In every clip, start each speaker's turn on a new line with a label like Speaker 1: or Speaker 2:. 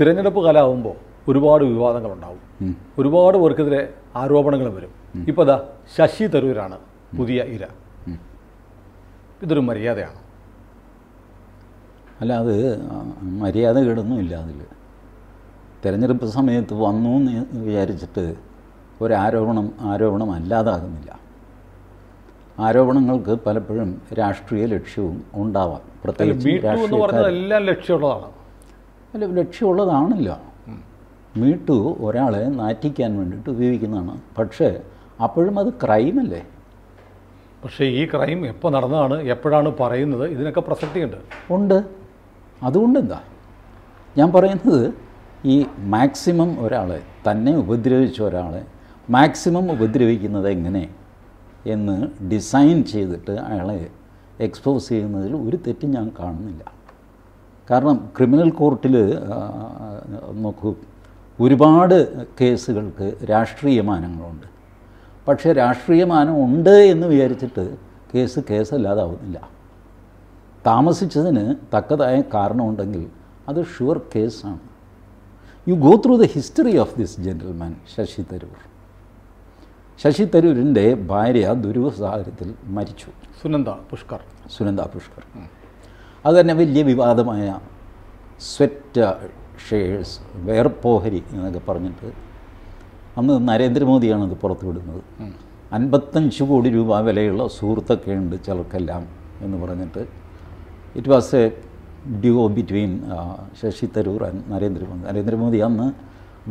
Speaker 1: തിരഞ്ഞെടുപ്പ് കാലാവുമ്പോൾ ഒരുപാട് വിവാദങ്ങളുണ്ടാവും ഒരുപാട് പേർക്കെതിരെ ആരോപണങ്ങൾ വരും ഇപ്പോൾ ദാ ശശി തരൂരാണ് പുതിയ ഇര ഇതൊരു
Speaker 2: മര്യാദയാണ് അല്ല അത് മര്യാദ കേടൊന്നുമില്ല അതിൽ തിരഞ്ഞെടുപ്പ് സമയത്ത് വന്നു എന്ന് വിചാരിച്ചിട്ട് ഒരാരോപണം ആരോപണം അല്ലാതാകുന്നില്ല ആരോപണങ്ങൾക്ക് പലപ്പോഴും രാഷ്ട്രീയ ലക്ഷ്യവും ഉണ്ടാവാം പ്രത്യേകിച്ച് എല്ലാം ലക്ഷ്യമുള്ളതാണ് അല്ല ലക്ഷ്യമുള്ളതാണല്ലോ മീട്ടു ഒരാളെ നാറ്റിക്കാൻ വേണ്ടിയിട്ട് ഉപയോഗിക്കുന്നതാണ് പക്ഷേ അപ്പോഴും അത് ക്രൈമല്ലേ
Speaker 1: പക്ഷേ ഈ ക്രൈം എപ്പോൾ നടന്നതാണ് എപ്പോഴാണ് പറയുന്നത് ഇതിനൊക്കെ പ്രസക്തിയുണ്ട്
Speaker 2: ഉണ്ട് അതുകൊണ്ടെന്താ ഞാൻ പറയുന്നത് ഈ മാക്സിമം ഒരാളെ തന്നെ ഉപദ്രവിച്ച ഒരാളെ മാക്സിമം ഉപദ്രവിക്കുന്നത് എങ്ങനെ എന്ന് ഡിസൈൻ ചെയ്തിട്ട് അയാളെ എക്സ്പോസ് ചെയ്യുന്നതിൽ ഒരു തെറ്റും ഞാൻ കാണുന്നില്ല കാരണം ക്രിമിനൽ കോർട്ടിൽ നോക്കൂ ഒരുപാട് കേസുകൾക്ക് രാഷ്ട്രീയമാനങ്ങളുണ്ട് മാനങ്ങളുണ്ട് പക്ഷേ രാഷ്ട്രീയമാനം ഉണ്ട് എന്ന് വിചാരിച്ചിട്ട് കേസ് കേസല്ലാതാവുന്നില്ല താമസിച്ചതിന് തക്കതായ കാരണമുണ്ടെങ്കിൽ അത് ഷുവർ കേസാണ് you go through the history of this gentleman Shashi Tharoor Shashi തരൂരിൻ്റെ ഭാര്യ സാഹചര്യത്തിൽ മരിച്ചു സുനന്ദ പുഷ്കർ സുനന്ദ പുഷ്കർ അത് തന്നെ വലിയ വിവാദമായ സ്വെറ്റ് ഷെയർസ് വേർപ്പോഹരി എന്നൊക്കെ പറഞ്ഞിട്ട് അന്ന് നരേന്ദ്രമോദിയാണ് അത് പുറത്തുവിടുന്നത് അൻപത്തഞ്ച് കോടി രൂപ വിലയുള്ള സുഹൃത്തൊക്കെ ഉണ്ട് ചിലർക്കെല്ലാം എന്ന് പറഞ്ഞിട്ട് it was a dew between Sasi Tharoor and Narendra Modi Narendra Modi അന്ന്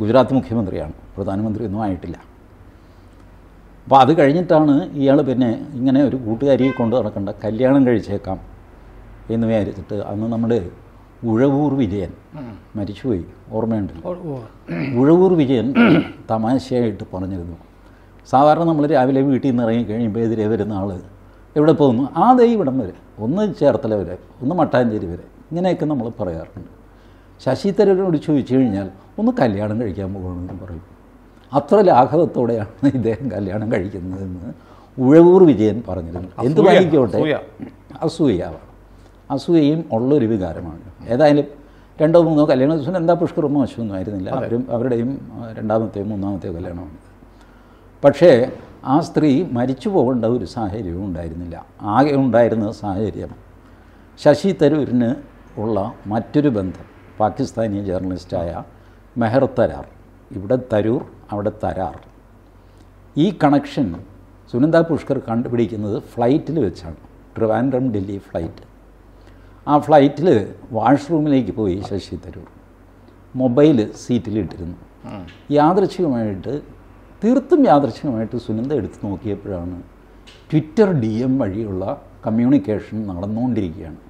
Speaker 2: ഗുജറാത്ത് മുഖ്യമന്ത്രിയാണ് പ്രധാനമന്ത്രിയൊന്നും ആയിട്ടില്ല അപ്പോൾ അത് കഴിഞ്ഞിട്ടാണ് ഇയാൾ പിന്നെ ഇങ്ങനെ ഒരു കൂട്ടുകാരിയെ കൊണ്ട് നടക്കേണ്ട കല്യാണം കഴിച്ചേക്കാം എന്ന് വിചാരിച്ചിട്ട് അന്ന് നമ്മുടെ ഉഴവൂർ വിജയൻ മരിച്ചുപോയി ഓർമ്മയുണ്ട് ഉഴവൂർ വിജയൻ തമാശയായിട്ട് പറഞ്ഞിരുന്നു സാധാരണ നമ്മൾ രാവിലെ വീട്ടിൽ നിന്ന് ഇറങ്ങി കഴിയുമ്പോൾ എതിരെ വരുന്ന ആൾ എവിടെ പോകുന്നു ആ ദൈവം ഇവിടം വരെ ഒന്ന് ചേർത്തല വരെ ഒന്ന് മട്ടാഞ്ചേരി വരെ ഇങ്ങനെയൊക്കെ നമ്മൾ പറയാറുണ്ട് ശശി തരൂരിനോട് ചോദിച്ചു കഴിഞ്ഞാൽ ഒന്ന് കല്യാണം കഴിക്കാൻ പോകണമെന്ന് പറയും അത്ര ലാഘവത്തോടെയാണ് ഇദ്ദേഹം കല്യാണം കഴിക്കുന്നതെന്ന് ഉഴവൂർ വിജയൻ പറഞ്ഞിരുന്നു എന്ത് വായിക്കോട്ടെ അസൂയാവാണ് അസൂയയും ഉള്ളൊരു വികാരമാണ് ഏതായാലും രണ്ടോ മൂന്നോ കല്യാണ ദിവസം എന്താ പുഷ്കർമ്മോ അശ്വമൊന്നും ആയിരുന്നില്ല അവരും അവരുടെയും രണ്ടാമത്തെയോ മൂന്നാമത്തെയോ കല്യാണമാണ് പക്ഷേ ആ സ്ത്രീ മരിച്ചു പോകേണ്ട ഒരു സാഹചര്യവും ഉണ്ടായിരുന്നില്ല ആകെ ഉണ്ടായിരുന്ന സാഹചര്യം ശശി തരൂരിന് ഉള്ള മറ്റൊരു ബന്ധം പാകിസ്ഥാനി ജേർണലിസ്റ്റായ മെഹർ തരാർ ഇവിടെ തരൂർ അവിടെ തരാർ ഈ കണക്ഷൻ സുനന്ദ പുഷ്കർ കണ്ടുപിടിക്കുന്നത് ഫ്ലൈറ്റിൽ വെച്ചാണ് ട്രിവാൻഡ്രം ഡൽഹി ഫ്ലൈറ്റ് ആ ഫ്ലൈറ്റിൽ വാഷ്റൂമിലേക്ക് പോയി ശശി തരൂർ മൊബൈൽ സീറ്റിലിട്ടിരുന്നു യാദൃച്ഛികമായിട്ട് തീർത്തും യാദൃച്ഛികമായിട്ട് സുനന്ദ എടുത്ത് നോക്കിയപ്പോഴാണ് ട്വിറ്റർ ഡി എം വഴിയുള്ള കമ്മ്യൂണിക്കേഷൻ നടന്നുകൊണ്ടിരിക്കുകയാണ്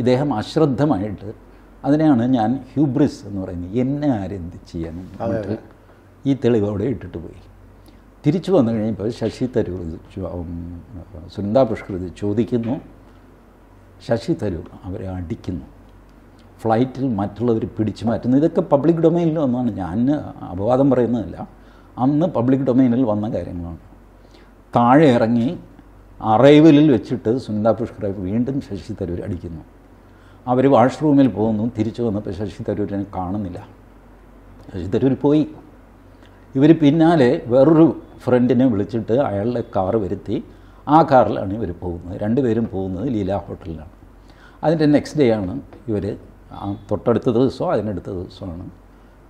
Speaker 2: ഇദ്ദേഹം അശ്രദ്ധമായിട്ട് അതിനെയാണ് ഞാൻ ഹ്യൂബ്രിസ് എന്ന് പറയുന്നത് എന്നെ ആരെന്ത് ചെയ്യാനും ഈ തെളിവ് അവിടെ ഇട്ടിട്ട് പോയി തിരിച്ചു വന്നു കഴിഞ്ഞപ്പോൾ ശശി തരൂർ സുനന്ദ പുഷ്കർ ചോദിക്കുന്നു ശശി തരൂർ അവരെ അടിക്കുന്നു ഫ്ലൈറ്റിൽ മറ്റുള്ളവർ പിടിച്ചു മാറ്റുന്നു ഇതൊക്കെ പബ്ലിക് ഡൊമൈനിൽ വന്നാണ് ഞാൻ അപവാദം പറയുന്നതല്ല അന്ന് പബ്ലിക് ഡൊമൈനിൽ വന്ന കാര്യങ്ങളാണ് താഴെ ഇറങ്ങി അറൈവലിൽ വെച്ചിട്ട് സുനിത പുഷ്കറെ വീണ്ടും ശശി തരൂർ അടിക്കുന്നു അവർ വാഷ്റൂമിൽ പോകുന്നു തിരിച്ചു വന്നപ്പോൾ ശശി തരൂരിനെ കാണുന്നില്ല ശശി തരൂർ പോയി ഇവർ പിന്നാലെ വേറൊരു ഫ്രണ്ടിനെ വിളിച്ചിട്ട് അയാളുടെ കാറ് വരുത്തി ആ കാറിലാണ് ഇവർ പോകുന്നത് രണ്ടുപേരും പോകുന്നത് ലീല ഹോട്ടലിലാണ് അതിൻ്റെ നെക്സ്റ്റ് ഡേ ആണ് ഇവർ തൊട്ടടുത്ത ദിവസമോ അതിനടുത്ത ദിവസമാണ്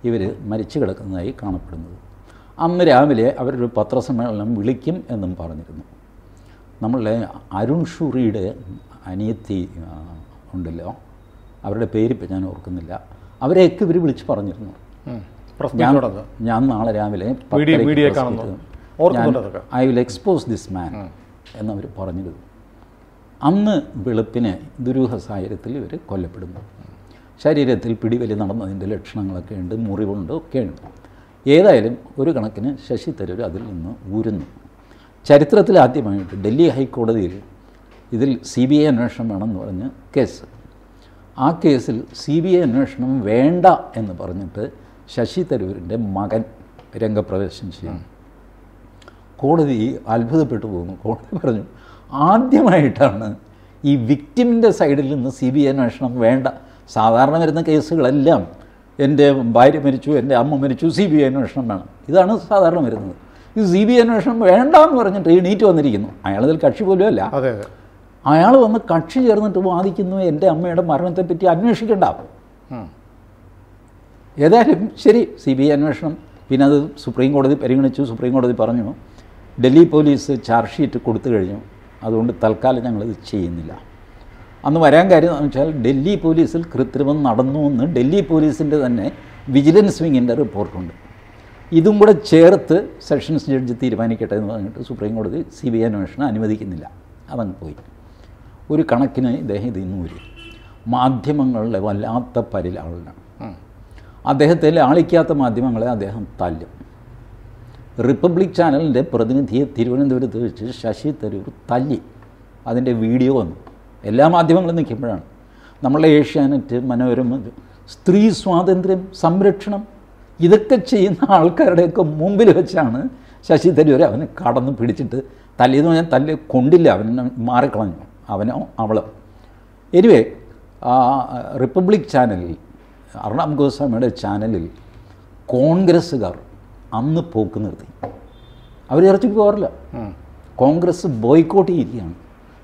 Speaker 2: ഇവർ മരിച്ചു കിടക്കുന്നതായി കാണപ്പെടുന്നത് അന്ന് രാവിലെ അവരൊരു പത്രസമ്മേളനം വിളിക്കും എന്നും പറഞ്ഞിരുന്നു നമ്മളുടെ അരുൺ ഷുറിയുടെ അനിയത്തി ഉണ്ടല്ലോ അവരുടെ പേരിപ്പോൾ ഞാൻ ഓർക്കുന്നില്ല അവരെയൊക്കെ ഇവർ വിളിച്ച് പറഞ്ഞിരുന്നു ഞാൻ ഞാൻ നാളെ രാവിലെ I will expose this man എന്നവർ പറഞ്ഞിരുന്നു അന്ന് വെളുപ്പിനെ ദുരൂഹ സാഹചര്യത്തിൽ ഇവർ കൊല്ലപ്പെടുന്നു ശരീരത്തിൽ പിടിവലി നടന്നതിൻ്റെ ലക്ഷണങ്ങളൊക്കെ ഉണ്ട് മുറിവുണ്ട് ഉണ്ട് ഏതായാലും ഒരു കണക്കിന് ശശി തരൂർ അതിൽ നിന്ന് ഊരുന്നു ചരിത്രത്തിൽ ആദ്യമായിട്ട് ഡൽഹി ഹൈക്കോടതിയിൽ ഇതിൽ സി ബി ഐ അന്വേഷണം വേണമെന്ന് പറഞ്ഞ് കേസ് ആ കേസിൽ സി ബി ഐ അന്വേഷണം വേണ്ട എന്ന് പറഞ്ഞിട്ട് ശശി തരൂരിൻ്റെ മകൻ രംഗപ്രവേശം ചെയ്യുന്നു കോടതി അത്ഭുതപ്പെട്ടു പോകുന്നു കോടതി പറഞ്ഞു ആദ്യമായിട്ടാണ് ഈ വിക്റ്റിമിൻ്റെ സൈഡിൽ നിന്ന് സി ബി ഐ അന്വേഷണം വേണ്ട സാധാരണ വരുന്ന കേസുകളെല്ലാം എൻ്റെ ഭാര്യ മരിച്ചു എൻ്റെ അമ്മ മരിച്ചു സി ബി ഐ അന്വേഷണം വേണം ഇതാണ് സാധാരണ വരുന്നത് ഈ സി ബി ഐ അന്വേഷണം വേണ്ട എന്ന് പറഞ്ഞിട്ട് എണീറ്റ് വന്നിരിക്കുന്നു അയാളതിൽ കക്ഷി പോലും അല്ല അയാൾ വന്ന് കക്ഷി ചേർന്നിട്ട് വാദിക്കുന്നു എൻ്റെ അമ്മയുടെ മരണത്തെപ്പറ്റി അന്വേഷിക്കണ്ട ഏതായാലും ശരി സി ബി ഐ അന്വേഷണം പിന്നെ അത് സുപ്രീം കോടതി പരിഗണിച്ചു സുപ്രീം കോടതി പറഞ്ഞു ഡൽഹി പോലീസ് ചാർജ് ഷീറ്റ് കൊടുത്തു കഴിഞ്ഞു അതുകൊണ്ട് തൽക്കാലം ഞങ്ങളിത് ചെയ്യുന്നില്ല അന്ന് വരാൻ കാര്യം എന്ന് വെച്ചാൽ ഡൽഹി പോലീസിൽ കൃത്രിമം നടന്നു എന്ന് ഡൽഹി പോലീസിൻ്റെ തന്നെ വിജിലൻസ് വിങ്ങിൻ്റെ റിപ്പോർട്ടുണ്ട് ഇതും കൂടെ ചേർത്ത് സെഷൻസ് ജഡ്ജ് തീരുമാനിക്കട്ടെ എന്ന് പറഞ്ഞിട്ട് സുപ്രീം കോടതി സി ബി ഐ അന്വേഷണം അനുവദിക്കുന്നില്ല അതങ്ങ് പോയി ഒരു കണക്കിന് ഇദ്ദേഹം ഇന്നും വരും മാധ്യമങ്ങളുടെ വല്ലാത്ത പരിലാളിനാണ് അദ്ദേഹത്തെ ലാളിക്കാത്ത മാധ്യമങ്ങളെ അദ്ദേഹം തല്ലും റിപ്പബ്ലിക് ചാനലിൻ്റെ പ്രതിനിധിയെ തിരുവനന്തപുരത്ത് വെച്ച് ശശി തരൂർ തല്ലി അതിൻ്റെ വീഡിയോ വന്നു എല്ലാ മാധ്യമങ്ങളും നിൽക്കുമ്പോഴാണ് നമ്മളെ ഏഷ്യാനെറ്റ് മനോരമ സ്ത്രീ സ്വാതന്ത്ര്യം സംരക്ഷണം ഇതൊക്കെ ചെയ്യുന്ന ആൾക്കാരുടെയൊക്കെ മുമ്പിൽ വെച്ചാണ് ശശി തരൂർ അവനെ കടന്ന് പിടിച്ചിട്ട് തല്ലിയെന്ന് പറഞ്ഞാൽ തല്ല് കൊണ്ടില്ല അവനെ മാറിക്കളഞ്ഞു അവനോ അവളോ എനിവേ റിപ്പബ്ലിക് ചാനലിൽ അർണാബ് ഗോസ്വാമിയുടെ ചാനലിൽ കോൺഗ്രസ്സുകാർ അന്ന് പോക്ക് നിർത്തി അവർ ഇറച്ചിക്ക് പോകാറില്ല കോൺഗ്രസ് ബോയ്ക്കോട്ട് ചെയ്യുകയാണ്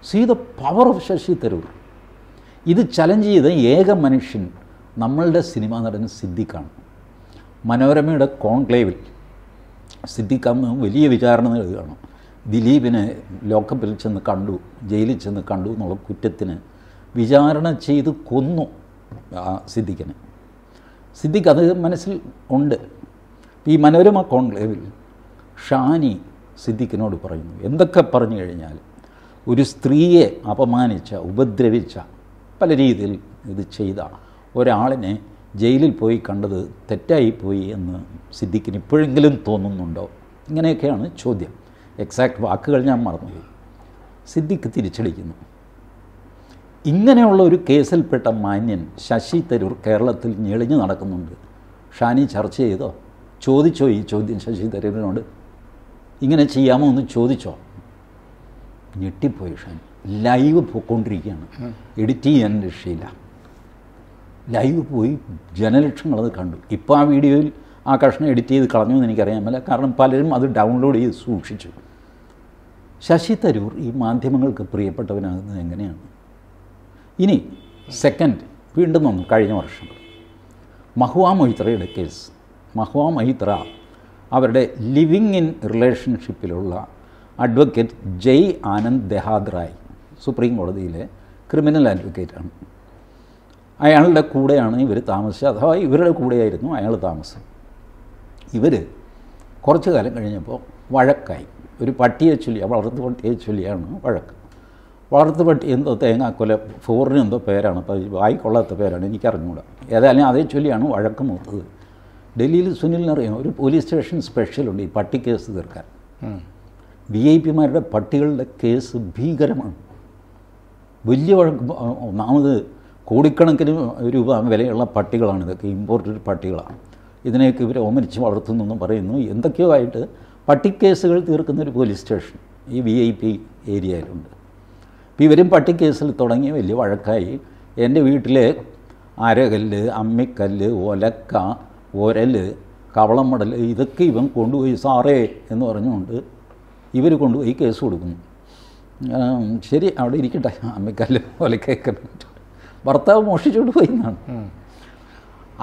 Speaker 2: see the power of Shashi Tharoor ഇത് ചലഞ്ച് ചെയ്ത ഏക മനുഷ്യൻ നമ്മളുടെ സിനിമ നടൻ സിദ്ദിഖാണ് മനോരമയുടെ കോൺക്ലേവിൽ സിദ്ദിഖ് വലിയ വിചാരണ നൽകുകയാണ് ദിലീപിനെ ലോക്കപ്പിൽ ചെന്ന് കണ്ടു ജയിലിൽ ചെന്ന് കണ്ടു എന്നുള്ള കുറ്റത്തിന് വിചാരണ ചെയ്ത് കൊന്നു സിദ്ദിഖിനെ സിദ്ദിഖ് അത് മനസ്സിൽ ഉണ്ട് ഈ മനോരമ കോൺക്ലേവിൽ ഷാനി സിദ്ദിഖിനോട് പറയുന്നു എന്തൊക്കെ പറഞ്ഞു കഴിഞ്ഞാൽ ഒരു സ്ത്രീയെ അപമാനിച്ച ഉപദ്രവിച്ച പല രീതിയിൽ ഇത് ചെയ്ത ഒരാളിനെ ജയിലിൽ പോയി കണ്ടത് തെറ്റായിപ്പോയി എന്ന് സിദ്ദിഖിന് ഇപ്പോഴെങ്കിലും തോന്നുന്നുണ്ടോ ഇങ്ങനെയൊക്കെയാണ് ചോദ്യം എക്സാക്ട് വാക്കുകൾ ഞാൻ മറന്നുപോയി സിദ്ദിഖ് തിരിച്ചടിക്കുന്നു ഇങ്ങനെയുള്ള ഒരു കേസിൽപ്പെട്ട മാന്യൻ ശശി തരൂർ കേരളത്തിൽ ഞെളിഞ്ഞു നടക്കുന്നുണ്ട് ഷാനി ചർച്ച ചെയ്തോ ചോദിച്ചോ ഈ ചോദ്യം ശശി തരൂരിനോട് ഇങ്ങനെ ചെയ്യാമോ എന്ന് ചോദിച്ചോ ഞെട്ടിപ്പോയി ഷാൻ ലൈവ് പോയിക്കൊണ്ടിരിക്കുകയാണ് എഡിറ്റ് ചെയ്യാൻ രക്ഷയില്ല ലൈവ് പോയി ജനലക്ഷങ്ങൾ അത് കണ്ടു ഇപ്പോൾ ആ വീഡിയോയിൽ ആ കഷ്ണം എഡിറ്റ് ചെയ്ത് കളഞ്ഞു എന്ന് എനിക്കറിയാൻ പറ്റില്ല കാരണം പലരും അത് ഡൗൺലോഡ് ചെയ്ത് സൂക്ഷിച്ചു ശശി തരൂർ ഈ മാധ്യമങ്ങൾക്ക് പ്രിയപ്പെട്ടവനാകുന്നത് എങ്ങനെയാണ് ഇനി സെക്കൻഡ് വീണ്ടും വന്നു കഴിഞ്ഞ വർഷം മഹുവാ മൊയ്ത്രയുടെ കേസ് മഹോമഹിത്ര അവരുടെ ലിവിങ് ഇൻ റിലേഷൻഷിപ്പിലുള്ള അഡ്വക്കേറ്റ് ജയ് ആനന്ദ് ദെഹാദ്രായ് സുപ്രീം കോടതിയിലെ ക്രിമിനൽ അഡ്വക്കേറ്റാണ് അയാളുടെ കൂടെയാണ് ഇവർ താമസിച്ചത് അഥവാ ഇവരുടെ കൂടെയായിരുന്നു അയാൾ താമസം ഇവർ കുറച്ചു കാലം കഴിഞ്ഞപ്പോൾ വഴക്കായി ഒരു പട്ടിയെ ചൊല്ലിയ വളർത്തു പട്ടിയെ ചൊല്ലിയാണ് വഴക്ക് വളർത്തു പട്ടി എന്തോ തേങ്ങാക്കൊല എന്തോ പേരാണ് വായിക്കൊള്ളാത്ത പേരാണ് എനിക്കറിഞ്ഞുകൂടാ ഏതായാലും അതേ ചൊല്ലിയാണ് വഴക്ക് മൂത്തത് ഡൽഹിയിൽ അറിയാം ഒരു പോലീസ് സ്റ്റേഷൻ സ്പെഷ്യലുണ്ട് ഈ പട്ടി കേസ് തീർക്കാൻ വി ഐ പിമാരുടെ പട്ടികളുടെ കേസ് ഭീകരമാണ് വലിയ ഒന്നാമത് കോടിക്കണക്കിന് രൂപ വിലയുള്ള പട്ടികളാണ് ഇതൊക്കെ ഇമ്പോർട്ടഡ് പട്ടികളാണ് ഇതിനെയൊക്കെ ഇവരെ ഓമനിച്ച് വളർത്തുന്നു എന്ന് പറയുന്നു എന്തൊക്കെയോ ആയിട്ട് പട്ടിക്കേസുകൾ തീർക്കുന്ന ഒരു പോലീസ് സ്റ്റേഷൻ ഈ വി ഐ പി ഏരിയയിലുണ്ട് അപ്പോൾ ഇവരും പട്ടിക്കേസിൽ തുടങ്ങി വലിയ വഴക്കായി എൻ്റെ വീട്ടിലെ അരകല്ല് അമ്മിക്കല്ല് ഒലക്ക കവളം കവളമടൽ ഇതൊക്കെ ഇവൻ കൊണ്ടുപോയി സാറേ എന്ന് പറഞ്ഞുകൊണ്ട് ഇവർ കൊണ്ടുപോയി കേസ് കൊടുക്കുന്നു ശരി അവിടെ ഇരിക്കട്ടെ അമ്മയ്ക്കല്ല പോലെ കേൾക്കാൻ ഭർത്താവ് മോഷിച്ചുകൊണ്ട് പോയി എന്നാണ്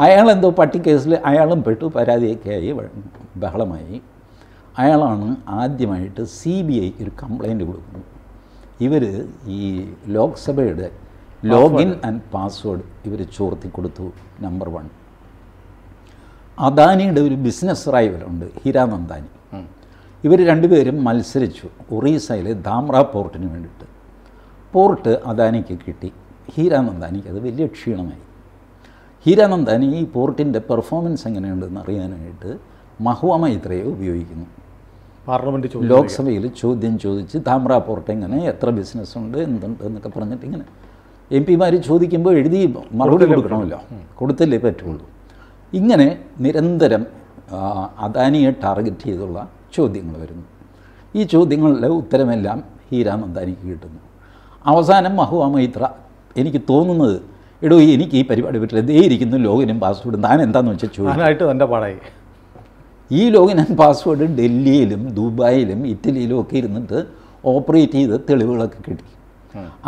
Speaker 2: അയാളെന്തോ പട്ടിക്കേസിൽ അയാളും പെട്ടു പരാതിയൊക്കെ ആയി ബഹളമായി അയാളാണ് ആദ്യമായിട്ട് സി ബി ഐക്ക് ഒരു കംപ്ലൈൻറ്റ് കൊടുക്കുന്നത് ഇവർ ഈ ലോക്സഭയുടെ ലോഗിൻ ആൻഡ് പാസ്വേഡ് ഇവർ ചോർത്തി കൊടുത്തു നമ്പർ വൺ അദാനിയുടെ ഒരു ബിസിനസ് റൈവലുണ്ട് ഹിരാൻ അദാനി ഇവർ രണ്ടുപേരും മത്സരിച്ചു ഒറീസയിലെ ധാമ്ര പോർട്ടിന് വേണ്ടിയിട്ട് പോർട്ട് അദാനിക്ക് കിട്ടി ഹീരാനന്ദാനിക്ക് അത് വലിയ ക്ഷീണമായി ഹീരാനന്ദാനി ഈ പോർട്ടിൻ്റെ പെർഫോമൻസ് എങ്ങനെയുണ്ടെന്ന് അറിയാനായിട്ട് മഹുവ മൈത്രയെ ഉപയോഗിക്കുന്നു പാർലമെൻറ്റ് ലോക്സഭയിൽ ചോദ്യം ചോദിച്ച് ധാമ്ര പോർട്ട് എങ്ങനെ എത്ര ബിസിനസ് ഉണ്ട് എന്തുണ്ട് എന്നൊക്കെ പറഞ്ഞിട്ട് ഇങ്ങനെ എം പിമാർ ചോദിക്കുമ്പോൾ എഴുതി മറുപടി കൊടുക്കണമല്ലോ കൊടുത്തല്ലേ പറ്റുള്ളൂ ഇങ്ങനെ നിരന്തരം അദാനിയെ ടാർഗറ്റ് ചെയ്തുള്ള ചോദ്യങ്ങൾ വരുന്നു ഈ ചോദ്യങ്ങളുടെ ഉത്തരമെല്ലാം ഹീരാം അദാനിക്ക് കിട്ടുന്നു അവസാനം മഹുവ മൈത്ര എനിക്ക് തോന്നുന്നത് എടോ എനിക്ക് ഈ പരിപാടി പറ്റില്ല ദേ ഇരിക്കുന്നു ലോഗിനും പാസ്വേഡും താൻ എന്താണെന്ന് വെച്ചാൽ ചോദിക്കാനായിട്ട് എൻ്റെ പാടായി ഈ ലോഗിനും പാസ്വേഡ് ഡൽഹിയിലും ദുബായിലും ഇറ്റലിയിലും ഒക്കെ ഇരുന്നിട്ട് ഓപ്പറേറ്റ് ചെയ്ത് തെളിവുകളൊക്കെ കിട്ടി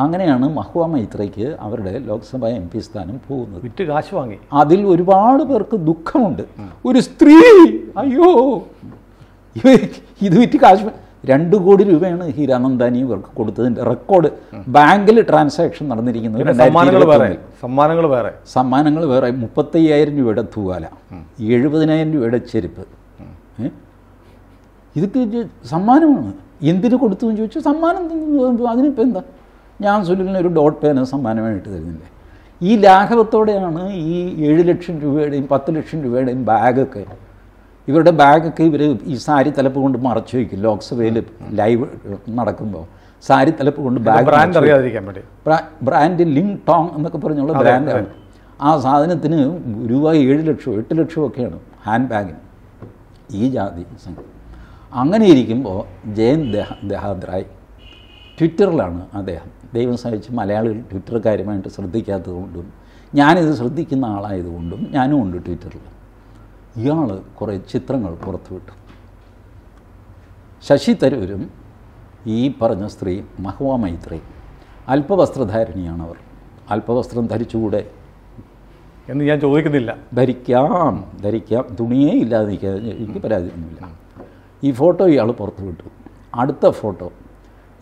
Speaker 2: അങ്ങനെയാണ് മഹുവ മൈത്രയ്ക്ക് അവരുടെ ലോക്സഭാ എം പി സ്ഥാനം പോകുന്നത് വിറ്റ് കാശ് വാങ്ങി അതിൽ ഒരുപാട് പേർക്ക് ദുഃഖമുണ്ട് ഒരു സ്ത്രീ അയ്യോ ഇത് വിറ്റ് കാശ് രണ്ട് കോടി രൂപയാണ് ഹീരാനന്ദാനി ഇവർക്ക് കൊടുത്തതിൻ്റെ റെക്കോർഡ് ബാങ്കിൽ ട്രാൻസാക്ഷൻ നടന്നിരിക്കുന്നത് സമ്മാനങ്ങൾ വേറെ സമ്മാനങ്ങൾ വേറെ മുപ്പത്തയ്യായിരം രൂപയുടെ തൂവാല എഴുപതിനായിരം രൂപയുടെ ചെരുപ്പ് ഇതൊക്കെ സമ്മാനമാണ് എന്തിനു കൊടുത്തു എന്ന് ചോദിച്ചാൽ സമ്മാനം അതിനിപ്പോൾ എന്താ ഞാൻ സുനിലിന് ഒരു ഡോട്ട് പേന സമ്മാനമായിട്ട് തരുന്നില്ലേ ഈ ലാഘവത്തോടെയാണ് ഈ ഏഴ് ലക്ഷം രൂപയുടെയും പത്ത് ലക്ഷം രൂപയുടെയും ബാഗൊക്കെ ഇവരുടെ ബാഗൊക്കെ ഇവർ ഈ സാരി തലപ്പ് കൊണ്ട് മറച്ചു വയ്ക്കും ലോക്സഭയിൽ ലൈവ് നടക്കുമ്പോൾ സാരി തലപ്പ് കൊണ്ട് ബാഗ് ബ്രാൻഡ് അറിയാതിരിക്കാൻ വേണ്ടി ബ്രാൻഡ് ലിങ് ടോങ് എന്നൊക്കെ പറഞ്ഞുള്ള ബ്രാൻഡാണ് ആ സാധനത്തിന് രൂപ ഏഴ് ലക്ഷം എട്ട് ലക്ഷം ഒക്കെയാണ് ഹാൻഡ് ബാഗിന് ഈ ജാതി സംഘം അങ്ങനെ ഇരിക്കുമ്പോൾ ജയൻ ദഹ ദഹാദ്രായ് ട്വിറ്ററിലാണ് അദ്ദേഹം ദൈവം സഹിച്ച് മലയാളികൾ ട്വിറ്റർ കാര്യമായിട്ട് ശ്രദ്ധിക്കാത്തതുകൊണ്ടും ഞാനിത് ശ്രദ്ധിക്കുന്ന ആളായതുകൊണ്ടും ഞാനും ഉണ്ട് ട്വിറ്ററിൽ ഇയാൾ കുറേ ചിത്രങ്ങൾ പുറത്തുവിട്ടു ശശി തരൂരും ഈ പറഞ്ഞ സ്ത്രീ മഹുവ മൈത്രി അല്പവസ്ത്രധാരിണിയാണവർ അവർ അല്പവസ്ത്രം ധരിച്ചുകൂടെ എന്ന് ഞാൻ ചോദിക്കുന്നില്ല ധരിക്കാം ധരിക്കാം തുണിയേ ഇല്ലാതെ നിൽക്കാതെ എനിക്ക് പരാതിയൊന്നുമില്ല ഈ ഫോട്ടോ ഇയാൾ പുറത്തു വിട്ടു അടുത്ത ഫോട്ടോ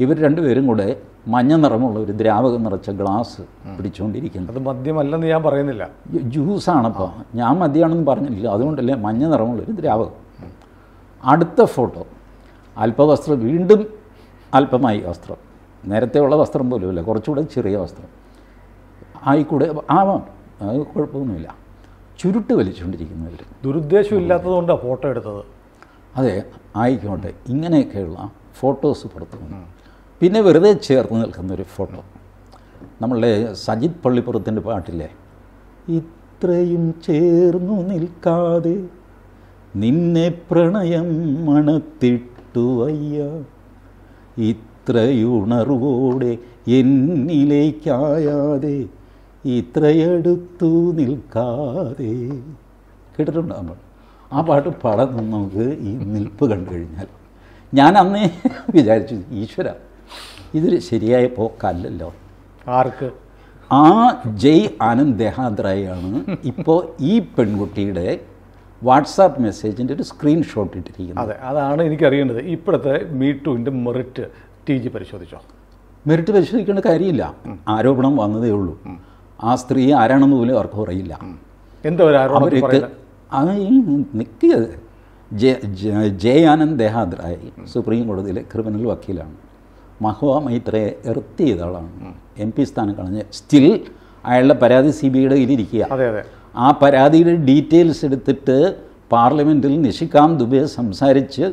Speaker 2: ഇവർ രണ്ടുപേരും കൂടെ മഞ്ഞ നിറമുള്ള ഒരു ദ്രാവകം നിറച്ച ഗ്ലാസ് പിടിച്ചുകൊണ്ടിരിക്കുന്നത് അത് മദ്യമല്ലെന്ന് ഞാൻ പറയുന്നില്ല ജ്യൂസാണപ്പോൾ ഞാൻ മദ്യമാണെന്ന് പറഞ്ഞില്ല അതുകൊണ്ടല്ലേ മഞ്ഞ നിറമുള്ള ഒരു ദ്രാവകം അടുത്ത ഫോട്ടോ അല്പവസ്ത്രം വീണ്ടും അല്പമായി വസ്ത്രം നേരത്തെ ഉള്ള വസ്ത്രം അല്ല കുറച്ചുകൂടെ ചെറിയ വസ്ത്രം ആയിക്കൂടെ ആവാം അത് കുഴപ്പമൊന്നുമില്ല ചുരുട്ട് വലിച്ചുകൊണ്ടിരിക്കുന്നവർ ദുരുദ്ദേശം ഫോട്ടോ എടുത്തത് അതെ ആയിക്കോട്ടെ ഇങ്ങനെയൊക്കെയുള്ള ഫോട്ടോസ് പുറത്തു വന്നു പിന്നെ വെറുതെ ചേർന്ന് നിൽക്കുന്ന ഒരു ഫോട്ടോ നമ്മളുടെ സജിത് പള്ളിപ്പുറത്തിൻ്റെ പാട്ടില്ലേ ഇത്രയും ചേർന്നു നിൽക്കാതെ നിന്നെ പ്രണയം മണത്തിട്ടു വയ്യ ഇത്രയുണർവോടെ എന്നിലേക്കായാതെ ഇത്രയെടുത്തു നിൽക്കാതെ കേട്ടിട്ടുണ്ട് നമ്മൾ ആ പാട്ട് പാടാൻ നമുക്ക് ഈ നിൽപ്പ് കണ്ടു കഴിഞ്ഞാൽ ഞാൻ അന്നേ വിചാരിച്ചു ഈശ്വര ഇതൊരു ശരിയായ പോക്കല്ലല്ലോ ആർക്ക് ആ ജയ് ആനന്ദ് ദേഹാദ്രായാണ് ഇപ്പോൾ ഈ പെൺകുട്ടിയുടെ വാട്സാപ്പ് മെസ്സേജിൻ്റെ ഒരു സ്ക്രീൻഷോട്ട് ഇട്ടിരിക്കുന്നത് അതെ അതാണ് എനിക്കറിയേണ്ടത് ഇപ്പോഴത്തെ
Speaker 1: മീട്ടുവിൻ്റെ മെറിറ്റ് ടി ജി പരിശോധിച്ചോ
Speaker 2: മെറിറ്റ് പരിശോധിക്കേണ്ട കാര്യമില്ല ആരോപണം വന്നതേ ഉള്ളൂ ആ സ്ത്രീ ആരാണെന്ന് പോലും അവർക്ക് അറിയില്ല
Speaker 1: എന്തോ അവർക്ക്
Speaker 2: അത് നിൽക്കുക ജയ ജയാനന്ദ് ദേഹാദ്രായി സുപ്രീം കോടതിയിലെ ക്രിമിനൽ വക്കീലാണ് മഹുവ മൈത്രയെ എർത്ത് ചെയ്ത എം പി സ്ഥാനം കളഞ്ഞ് സ്റ്റിൽ അയാളുടെ പരാതി സി ബി ഐയുടെ കയ്യിലിരിക്കുക ആ പരാതിയുടെ ഡീറ്റെയിൽസ് എടുത്തിട്ട് പാർലമെൻറ്റിൽ നിഷികാം ദുബെ സംസാരിച്ച്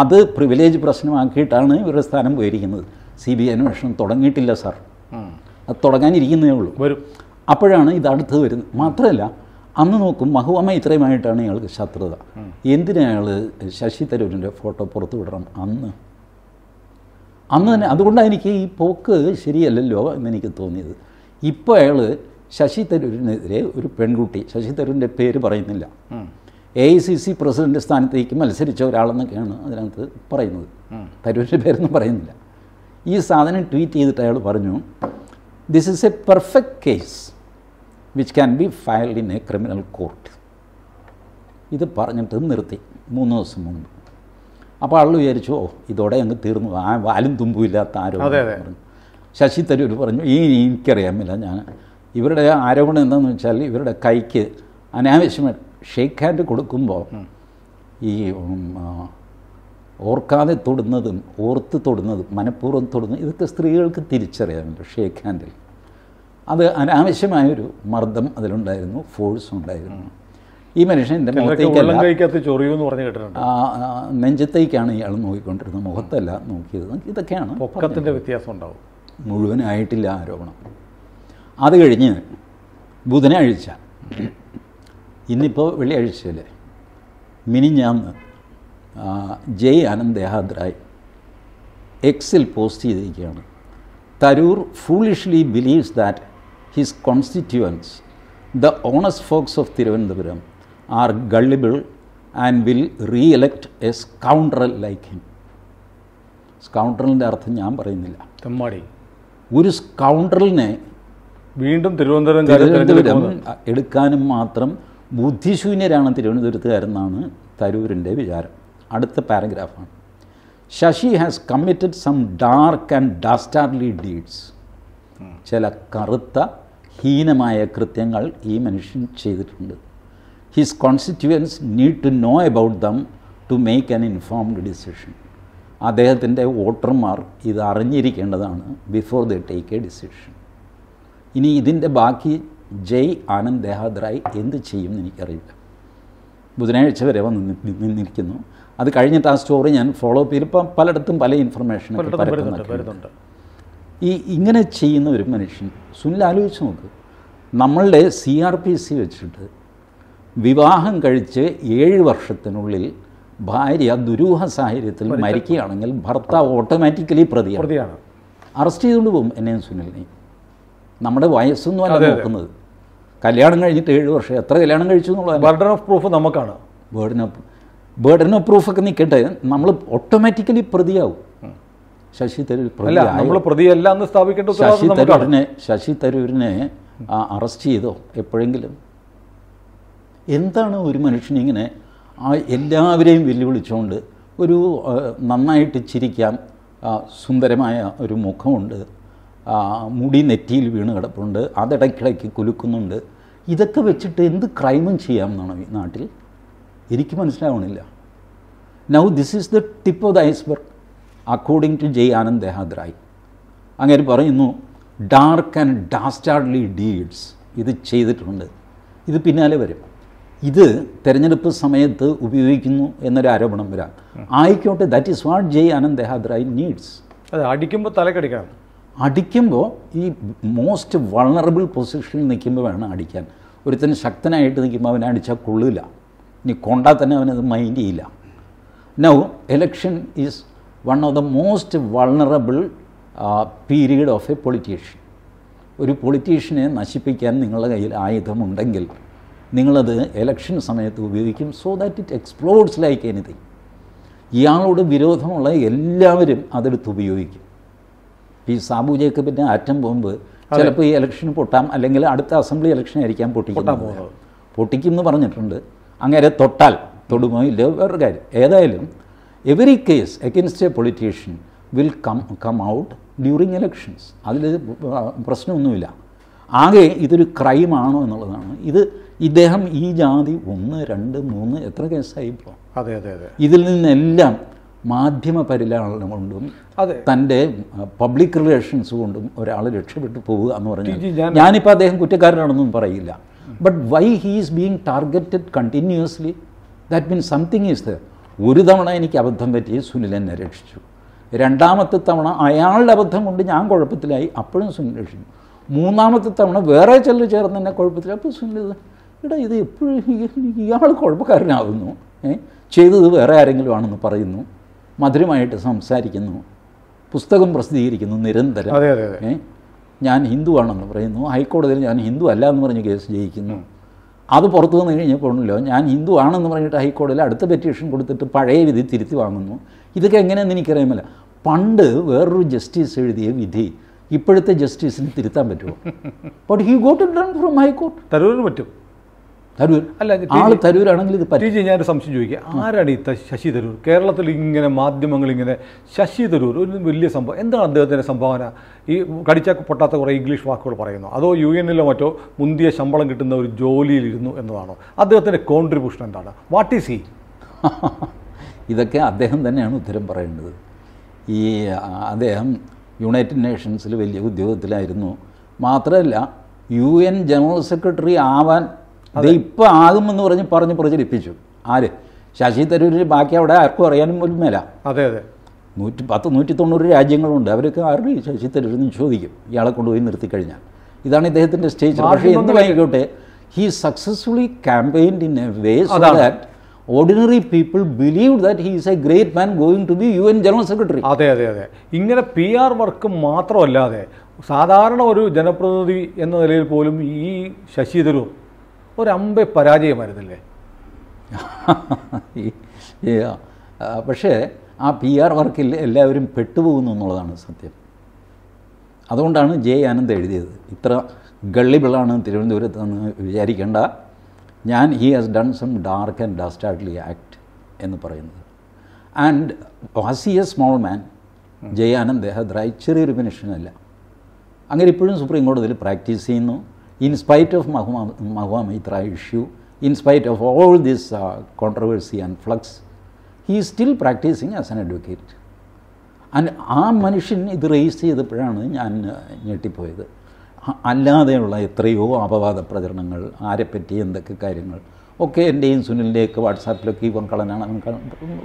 Speaker 2: അത് പ്രിവിലേജ് പ്രശ്നമാക്കിയിട്ടാണ് ഇവരുടെ സ്ഥാനം പോയിരിക്കുന്നത് സി ബി ഐ അന്വേഷണം തുടങ്ങിയിട്ടില്ല സാർ അത് തുടങ്ങാനിരിക്കുന്നേ ഉള്ളൂ വരും അപ്പോഴാണ് ഇത് അടുത്തത് വരുന്നത് മാത്രമല്ല അന്ന് നോക്കും മഹുവമ്മ ഇത്രയുമായിട്ടാണ് ഇയാൾക്ക് ശത്രുത എന്തിനാൾ ശശി തരൂരിൻ്റെ ഫോട്ടോ പുറത്തു വിടണം അന്ന് അന്ന് തന്നെ അതുകൊണ്ടാണ് എനിക്ക് ഈ പോക്ക് ശരിയല്ലല്ലോ എന്ന് എനിക്ക് തോന്നിയത് ഇപ്പോൾ അയാൾ ശശി തരൂരിനെതിരെ ഒരു പെൺകുട്ടി ശശി തരൂരിൻ്റെ പേര് പറയുന്നില്ല A I C C president സ്ഥാനത്തേക്ക് മത്സരിച്ച ഒരാളെന്നൊക്കെയാണ് അതിനകത്ത് പറയുന്നത് തരൂരിൻ്റെ പേരൊന്നും പറയുന്നില്ല ഈ സാധനം ട്വീറ്റ് ചെയ്തിട്ട് അയാൾ പറഞ്ഞു this is a perfect case which can be filed in a criminal court ഇത് പറഞ്ഞിട്ട് നിർത്തി മൂന്ന് ദിവസം മുമ്പ് അപ്പോൾ ആൾ വിചാരിച്ചു ഓ ഇതോടെ അങ്ങ് തീർന്നു ആ വാലും തുമ്പുമില്ലാത്ത ആരോഗ്യം ശശി തരൂർ പറഞ്ഞു ഈ എനിക്കറിയാമില്ല ഞാൻ ഇവരുടെ ആരോപണം എന്താണെന്ന് വെച്ചാൽ ഇവരുടെ കൈക്ക് അനാവശ്യമായി ഷെയ്ക്ക് ഹാൻഡ് കൊടുക്കുമ്പോൾ ഈ ഓർക്കാതെ തൊടുന്നതും ഓർത്ത് തൊടുന്നതും മനഃപൂർവ്വം തൊടുന്നതും ഇതൊക്കെ സ്ത്രീകൾക്ക് തിരിച്ചറിയാമല്ലോ ഷേക്ക് ഹാൻഡിൽ അത് അനാവശ്യമായൊരു മർദ്ദം അതിലുണ്ടായിരുന്നു ഫോഴ്സ് ഉണ്ടായിരുന്നു ഈ മനുഷ്യൻ എൻ്റെ മുഖത്തേക്കല്ല
Speaker 1: ചൊറിയെന്ന് പറഞ്ഞു കേട്ടിട്ടുണ്ട്
Speaker 2: നെഞ്ചത്തേക്കാണ് ഇയാൾ നോക്കിക്കൊണ്ടിരുന്നത് മുഖത്തല്ല നോക്കിയത്
Speaker 1: ഇതൊക്കെയാണ് പൊക്കത്തിൻ്റെ വ്യത്യാസം ഉണ്ടാവും
Speaker 2: മുഴുവനായിട്ടില്ല ആരോപണം അത് കഴിഞ്ഞ് ബുധനാഴ്ച ഇന്നിപ്പോൾ വെള്ളിയാഴ്ചയല്ലേ മിനിഞ്ഞാന്ന് ജയ് ആനന്ദ് ദേഹാദ്രായ് എക്സിൽ പോസ്റ്റ് ചെയ്തിരിക്കുകയാണ് Tharoor foolishly believes that his constituents the onus folks of Thiruvananthapuram are gullible and will re elect a scoundrel like him സ്കൗണ്ടറിൻ്റെ അർത്ഥം ഞാൻ പറയുന്നില്ല തെമ്മാടി ഒരു സ്കൗണ്ടറിനെ
Speaker 1: വീണ്ടും തിരുവനന്തപുരം
Speaker 2: എടുക്കാനും മാത്രം ബുദ്ധിശൂന്യരാണ് തിരുവനന്തപുരത്തുകാരെന്നാണ് തരൂരിൻ്റെ വിചാരം അടുത്ത പാരഗ്രാഫാണ് Shashi has committed some dark and dastardly deeds ചില കറുത്ത ഹീനമായ കൃത്യങ്ങൾ ഈ മനുഷ്യൻ ചെയ്തിട്ടുണ്ട് his constituents need to know about them to make an informed decision അദ്ദേഹത്തിൻ്റെ വോട്ടർമാർ ഇത് അറിഞ്ഞിരിക്കേണ്ടതാണ് before the take a decision ഇനി ഇതിൻ്റെ ബാക്കി ജയ് ആനന്ദ് ദേഹാദ്രായി എന്ത് ചെയ്യും എനിക്കറിയില്ല ബുധനാഴ്ച വരെ വന്ന് നിന്നിരിക്കുന്നു അത് കഴിഞ്ഞിട്ട് ആ സ്റ്റോറി ഞാൻ ഫോളോ അപ്പ് ചെയ്തിപ്പം പലയിടത്തും പല ഇൻഫർമേഷൻ ഈ ഇങ്ങനെ ചെയ്യുന്ന ഒരു മനുഷ്യൻ സുനിൽ ആലോചിച്ച് നോക്ക് നമ്മളുടെ സി ആർ പി സി വെച്ചിട്ട് വിവാഹം കഴിച്ച് ഏഴ് വർഷത്തിനുള്ളിൽ ഭാര്യ ദുരൂഹ സാഹചര്യത്തിൽ മരിക്കുകയാണെങ്കിൽ ഭർത്താവ് ഓട്ടോമാറ്റിക്കലി പ്രതിയാണ് അറസ്റ്റ് ചെയ്തുകൊണ്ട് പോകും എന്നെയും സുനിലിനെയും നമ്മുടെ വയസ്സൊന്നും അല്ല നോക്കുന്നത് കല്യാണം കഴിഞ്ഞിട്ട് ഏഴ് വർഷം എത്ര കല്യാണം കഴിച്ചു എന്നുള്ളത് ബർഡൻ ഓഫ് പ്രൂഫ് നമുക്കാണ് ബേർഡൻ ഓഫ് ബേർഡൻ ഓഫ് പ്രൂഫൊക്കെ നിൽക്കട്ടെ നമ്മൾ ഓട്ടോമാറ്റിക്കലി പ്രതിയാവും ശശി തരൂർ
Speaker 1: പ്രതിയല്ല എന്ന് സ്ഥാപിക്കേണ്ട ശശി തരൂരിനെ
Speaker 2: ശശി തരൂരിനെ അറസ്റ്റ് ചെയ്തോ എപ്പോഴെങ്കിലും എന്താണ് ഒരു മനുഷ്യനിങ്ങനെ ആ എല്ലാവരെയും വെല്ലുവിളിച്ചുകൊണ്ട് ഒരു നന്നായിട്ട് ചിരിക്കാം സുന്ദരമായ ഒരു മുഖമുണ്ട് മുടി നെറ്റിയിൽ വീണ് കിടപ്പുണ്ട് അതിടയ്ക്കിടയ്ക്ക് കുലുക്കുന്നുണ്ട് ഇതൊക്കെ വെച്ചിട്ട് എന്ത് ക്രൈമും ചെയ്യാം എന്നാണ് ഈ നാട്ടിൽ എനിക്ക് മനസ്സിലാവണില്ല now this is the tip of the iceberg according to Jai Anand Dehadrai അങ്ങനെ പറയുന്നു ഡാർക്ക് ആൻഡ് ഡാസ്റ്റാർഡ്ലി ഡീഡ്സ് ഇത് ചെയ്തിട്ടുണ്ട് ഇത് പിന്നാലെ വരും ഇത് തെരഞ്ഞെടുപ്പ് സമയത്ത് ഉപയോഗിക്കുന്നു എന്നൊരു ആരോപണം വരാം ആയിക്കോട്ടെ that is what J Anand Dehadrai needs
Speaker 1: അതെ അടിക്കുമ്പോൾ തലക്കടിക്കാം
Speaker 2: അടിക്കുമ്പോൾ ഈ മോസ്റ്റ് വളണറബിൾ പൊസിഷനിൽ നിൽക്കുമ്പോൾ വേണം അടിക്കാൻ ഒരുത്തൻ ശക്തനായിട്ട് നിൽക്കുമ്പോൾ അവനെ അടിച്ചാൽ കൊള്ളില്ല ഇനി കൊണ്ടാൽ തന്നെ അവനത് മൈൻഡ് ചെയ്യില്ല now election is one of the most vulnerable period of a politician ഒരു പൊളിറ്റീഷ്യനെ നശിപ്പിക്കാൻ നിങ്ങളുടെ കയ്യിൽ ആയുധമുണ്ടെങ്കിൽ നിങ്ങളത് എലക്ഷൻ സമയത്ത് ഉപയോഗിക്കും so that it explodes like anything ഇയാളോട് വിരോധമുള്ള എല്ലാവരും അതെടുത്ത് ഉപയോഗിക്കും ഈ സാബു ജേക്കബിൻ്റെ ആറ്റം ബോംബ് ചിലപ്പോൾ ഈ ഇലക്ഷൻ പൊട്ടാം അല്ലെങ്കിൽ അടുത്ത അസംബ്ലി ഇലക്ഷൻ ആയിരിക്കാം പൊട്ടിക്കുന്നത് പൊട്ടിക്കും എന്ന് പറഞ്ഞിട്ടുണ്ട് അങ്ങനെ തൊട്ടാൽ തൊടുമോ ഇല്ല വേറൊരു കാര്യം ഏതായാലും every case against a politician will come come out during elections അതിൽ പ്രശ്നമൊന്നുമില്ല ആകെ ഇതൊരു ക്രൈമാണോ എന്നുള്ളതാണ് ഇത് ഇദ്ദേഹം ഈ ജാതി ഒന്ന് രണ്ട് മൂന്ന് എത്ര കേസായി ഇപ്പോൾ അതെ അതെ അതെ ഇതിൽ നിന്നെല്ലാം മാധ്യമ പരിലാളനം കൊണ്ടും തൻ്റെ പബ്ലിക് റിലേഷൻസ് കൊണ്ടും ഒരാൾ രക്ഷപ്പെട്ടു പോവുക എന്ന് പറഞ്ഞു ഞാനിപ്പോൾ അദ്ദേഹം കുറ്റക്കാരനാണെന്നും പറയില്ല but why he's being targeted continuously that means something is the ഒരു തവണ എനിക്ക് അബദ്ധം പറ്റി സുനിൽ എന്നെ രക്ഷിച്ചു രണ്ടാമത്തെ തവണ അയാളുടെ അബദ്ധം കൊണ്ട് ഞാൻ കുഴപ്പത്തിലായി അപ്പോഴും സുനിൽ രക്ഷിക്കും മൂന്നാമത്തെ തവണ വേറെ ചിലർ ചേർന്ന് എന്നെ കുഴപ്പത്തിലായി അപ്പോൾ സുനിൽ എടാ ഇത് എപ്പോഴും ഇയാൾ ഏ ചെയ്തത് വേറെ ആരെങ്കിലും ആണെന്ന് പറയുന്നു മധുരമായിട്ട് സംസാരിക്കുന്നു പുസ്തകം പ്രസിദ്ധീകരിക്കുന്നു നിരന്തരം ഞാൻ ഹിന്ദു ആണെന്ന് പറയുന്നു ഹൈക്കോടതിയിൽ ഞാൻ ഹിന്ദു അല്ല എന്ന് പറഞ്ഞ് കേസ് ജയിക്കുന്നു അത് പുറത്തു വന്നു കഴിഞ്ഞപ്പോഴല്ലോ ഞാൻ ഹിന്ദു ആണെന്ന് പറഞ്ഞിട്ട് ഹൈക്കോടതിയിൽ അടുത്ത പെറ്റീഷൻ കൊടുത്തിട്ട് പഴയ വിധി തിരുത്തി വാങ്ങുന്നു ഇതൊക്കെ എങ്ങനെയെന്ന് എനിക്കറിയാമല്ല പണ്ട് വേറൊരു ജസ്റ്റിസ് എഴുതിയ വിധി ഇപ്പോഴത്തെ ജസ്റ്റിസിന് തിരുത്താൻ പറ്റുമോ but he got done from high court തരൂരിന് പറ്റും തരൂർ അല്ല ആള് തരൂരാണെങ്കിൽ
Speaker 1: ഇത് പറ്റി ഞാനൊരു സംശയം ചോദിക്കുക ആരാണ് ഈ ശശി തരൂർ കേരളത്തിൽ ഇങ്ങനെ മാധ്യമങ്ങൾ ഇങ്ങനെ ശശി തരൂർ ഒരു വലിയ സംഭവം എന്താണ് അദ്ദേഹത്തിൻ്റെ സംഭാവന ഈ കടിച്ചാൽ പൊട്ടാത്ത കുറേ ഇംഗ്ലീഷ് വാക്കുകൾ പറയുന്നു അതോ യു എന്നിലോ മറ്റോ മുന്തിയ ശമ്പളം കിട്ടുന്ന ഒരു ജോലിയിലിരുന്നു എന്നതാണോ അദ്ദേഹത്തിൻ്റെ കോൺട്രിബ്യൂഷൻ എന്താണ് വാട്ട് ഈസ് ഹി
Speaker 2: ഇതൊക്കെ അദ്ദേഹം തന്നെയാണ് ഉത്തരം പറയേണ്ടത് ഈ അദ്ദേഹം യുണൈറ്റഡ് നേഷൻസിൽ വലിയ ഉദ്യോഗത്തിലായിരുന്നു മാത്രമല്ല യു എൻ ജനറൽ സെക്രട്ടറി ആവാൻ ഇത് ഇപ്പം ആകുമെന്ന് പറഞ്ഞ് പറഞ്ഞ് പ്രചരിപ്പിച്ചു ആര് ശശി തരൂരിൽ ബാക്കി അവിടെ ആർക്കും അറിയാനും ഒരു മേല അതെ അതെ നൂറ്റി പത്ത് നൂറ്റി തൊണ്ണൂറ് രാജ്യങ്ങളുണ്ട് അവരൊക്കെ ആരുടെ ശശി നിന്ന് ചോദിക്കും ഇയാളെ കൊണ്ടുപോയി നിർത്തി കഴിഞ്ഞാൽ ഇതാണ് ഇദ്ദേഹത്തിൻ്റെ സ്റ്റേജ് പക്ഷേ എന്ത് ആയിക്കോട്ടെ he successfully campaigned in a way so that ordinary people believe that he's a great man going to be U N general
Speaker 1: secretary അതെ അതെ അതെ ഇങ്ങനെ പി ആർ വർക്ക് മാത്രമല്ലാതെ സാധാരണ ഒരു ജനപ്രതിനിധി എന്ന നിലയിൽ പോലും ഈ ശശി തരൂർ ഒരമ്പെ പരാജയമായിരുന്നില്ലേ
Speaker 2: പക്ഷേ ആ പി ആർ വർക്കിൽ എല്ലാവരും പെട്ടുപോകുന്നു എന്നുള്ളതാണ് സത്യം അതുകൊണ്ടാണ് ജെ ആനന്ദ് എഴുതിയത് ഇത്ര ഗള്ളിബിളാണ് തിരുവനന്തപുരത്ത് എന്ന് വിചാരിക്കേണ്ട ഞാൻ he has done some dark and dastardly act എന്ന് പറയുന്നത് ആൻഡ് വാസ് ഇ a small man Jayanand Dehadrai ചെറിയൊരു മനുഷ്യനല്ല അങ്ങനെ ഇപ്പോഴും സുപ്രീം കോടതിയിൽ പ്രാക്ടീസ് ചെയ്യുന്നു in spite of Mahuamitra issue, in spite of all this uh, controversy and flux, he is still practicing as an advocate. And ആ മനുഷ്യൻ ഇത് റേസ് ചെയ്തപ്പോഴാണ് ഞാൻ uh, ഞെട്ടിപ്പോയത് അല്ലാതെയുള്ള എത്രയോ അപവാദ പ്രചരണങ്ങൾ ആരെപ്പറ്റി എന്തൊക്കെ കാര്യങ്ങൾ ഒക്കെ എൻ്റെയും സുനിലിൻ്റെയൊക്കെ വാട്സാപ്പിലൊക്കെ ഇവൻ കളനാണ്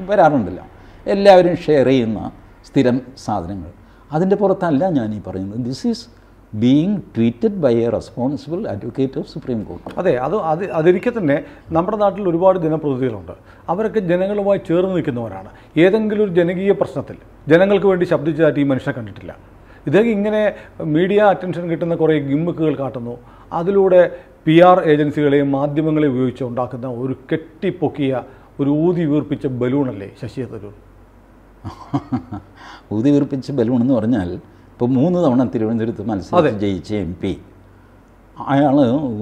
Speaker 2: വരാറുണ്ടല്ലോ എല്ലാവരും ഷെയർ ചെയ്യുന്ന സ്ഥിരം സാധനങ്ങൾ അതിൻ്റെ പുറത്തല്ല ഞാനീ പറയുന്നത് this is being treated by a responsible advocate of supreme court അതെ അത് അത് അതിരിക്കെ തന്നെ നമ്മുടെ നാട്ടിൽ
Speaker 1: ഒരുപാട് ജനപ്രതിനിധികളുണ്ട് അവരൊക്കെ ജനങ്ങളുമായി ചേർന്ന് നിൽക്കുന്നവരാണ് ഏതെങ്കിലും ഒരു ജനകീയ പ്രശ്നത്തിൽ ജനങ്ങൾക്ക് വേണ്ടി ശബ്ദിച്ചതായിട്ട് ഈ മനുഷ്യനെ കണ്ടിട്ടില്ല ഇദ്ദേഹം ഇങ്ങനെ മീഡിയ അറ്റൻഷൻ കിട്ടുന്ന കുറേ ഗിമ്മിക്കുകൾ കാട്ടുന്നു അതിലൂടെ പി ആർ ഏജൻസികളെയും മാധ്യമങ്ങളെയും ഉപയോഗിച്ച് ഉണ്ടാക്കുന്ന ഒരു കെട്ടിപ്പൊക്കിയ ഒരു ഊതി വീർപ്പിച്ച ബലൂണല്ലേ ശശി തരൂർ
Speaker 2: ഊതി വീർപ്പിച്ച ബലൂൺ എന്ന് പറഞ്ഞാൽ ഇപ്പോൾ മൂന്ന് തവണ തിരുവനന്തപുരത്ത് മത്സരം ജയിച്ച എം പി അയാൾ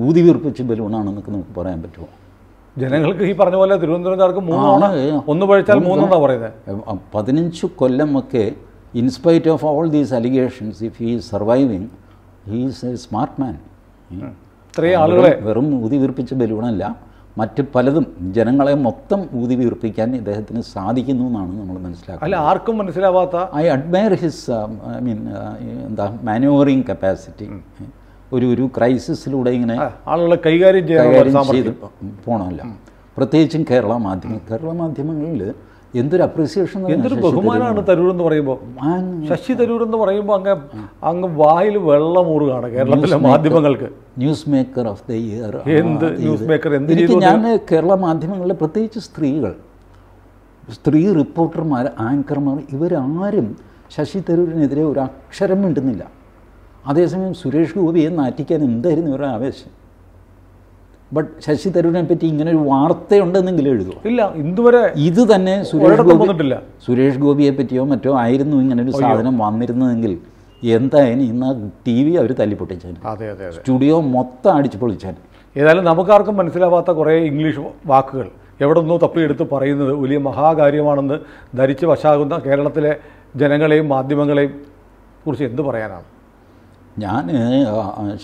Speaker 2: ഊതി വീർപ്പിച്ച് ബലൂണാണെന്നൊക്കെ നമുക്ക് പറയാൻ പറ്റുമോ
Speaker 1: ജനങ്ങൾക്ക് ഈ പറഞ്ഞ പോലെ തിരുവനന്തപുരത്തുകാർക്ക് മൂന്നാണ് ഒന്ന് പഴിച്ചാൽ മൂന്നെന്നാണ്
Speaker 2: പറയുന്നത് പതിനഞ്ച് ഒക്കെ in spite of all these allegations if he surviving he is a smart man ഇത്രയും ആളുകളെ വെറും ഊതി വീർപ്പിച്ച ബലൂണല്ല മറ്റ് പലതും ജനങ്ങളെ മൊത്തം ഊതി വീർപ്പിക്കാൻ ഇദ്ദേഹത്തിന് സാധിക്കുന്നു എന്നാണ് നമ്മൾ മനസ്സിലാക്കുന്നത് അല്ല ആർക്കും മനസ്സിലാവാത്ത I admire his I mean എന്താ മാനുവറിങ് കപ്പാസിറ്റി ഒരു ഒരു ക്രൈസിസിലൂടെ ഇങ്ങനെ
Speaker 1: ആളുകളെ കൈകാര്യം ചെയ്യാൻ ചെയ്ത് പോകണമല്ല
Speaker 2: പ്രത്യേകിച്ചും കേരള മാധ്യമം കേരള മാധ്യമങ്ങളിൽ എന്തൊരു അപ്രീസിയേഷൻ എന്തൊരു ബഹുമാനമാണ് തരൂർ എന്ന് പറയുമ്പോൾ ശശി തരൂർ എന്ന് പറയുമ്പോൾ അങ്ങ് അങ്ങ് വായിൽ വെള്ളമൂറുകയാണ് കേരളത്തിലെ മാധ്യമങ്ങൾക്ക് news maker of the year എന്ത് ന്യൂസ് മേക്കർ എന്ത് ഞാൻ കേരള മാധ്യമങ്ങളിലെ പ്രത്യേകിച്ച് സ്ത്രീകൾ സ്ത്രീ റിപ്പോർട്ടർമാർ ആങ്കർമാർ ഇവരാരും ശശി തരൂരിനെതിരെ ഒരു അക്ഷരം മിണ്ടുന്നില്ല അതേസമയം സുരേഷ് ഗോപിയെ നാറ്റിക്കാൻ എന്തായിരുന്നു ഇവരുടെ ആവേശം ബട്ട് ശശി തരൂരിനെ പറ്റി ഇങ്ങനെ ഒരു വാർത്തയുണ്ടെന്നെങ്കിലും എഴുതുമോ ഇല്ല ഇതുവരെ ഇത് തന്നെ സുരേഷ് ഗോപി സുരേഷ് ഗോപിയെ പറ്റിയോ മറ്റോ ആയിരുന്നു ഇങ്ങനെ ഒരു സാധനം വന്നിരുന്നതെങ്കിൽ എന്തായാലും ഇന്ന് ടി വി അവർ തല്ലിപ്പൊട്ടിച്ചാൻ സ്റ്റുഡിയോ മൊത്തം അടിച്ചു പൊളിച്ചാൻ ഏതായാലും നമുക്കാർക്കും മനസ്സിലാവാത്ത കുറേ ഇംഗ്ലീഷ് വാക്കുകൾ
Speaker 1: എവിടെ നിന്നോ തപ്പിയെടുത്ത് പറയുന്നത് വലിയ മഹാകാര്യമാണെന്ന് ധരിച്ച് വശാകുന്ന കേരളത്തിലെ ജനങ്ങളെയും മാധ്യമങ്ങളെയും കുറിച്ച് എന്ത് പറയാനാണ്
Speaker 2: ഞാൻ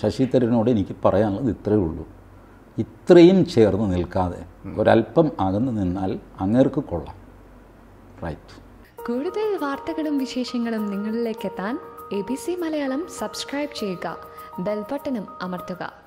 Speaker 2: ശശി തരൂരിനോട് എനിക്ക് പറയാനുള്ളത് ഇത്രയേ ഉള്ളൂ ഇത്രയും ചേർന്ന് നിൽക്കാതെ ഒരല്പം അകന്നു നിന്നാൽ അങ്ങേർക്ക് കൊള്ളാം റൈറ്റ് കൂടുതൽ വാർത്തകളും വിശേഷങ്ങളും നിങ്ങളിലേക്ക് എത്താൻ A B C Malayalam subscribe ചെയ്യുക ബെൽബട്ടനും അമർത്തുക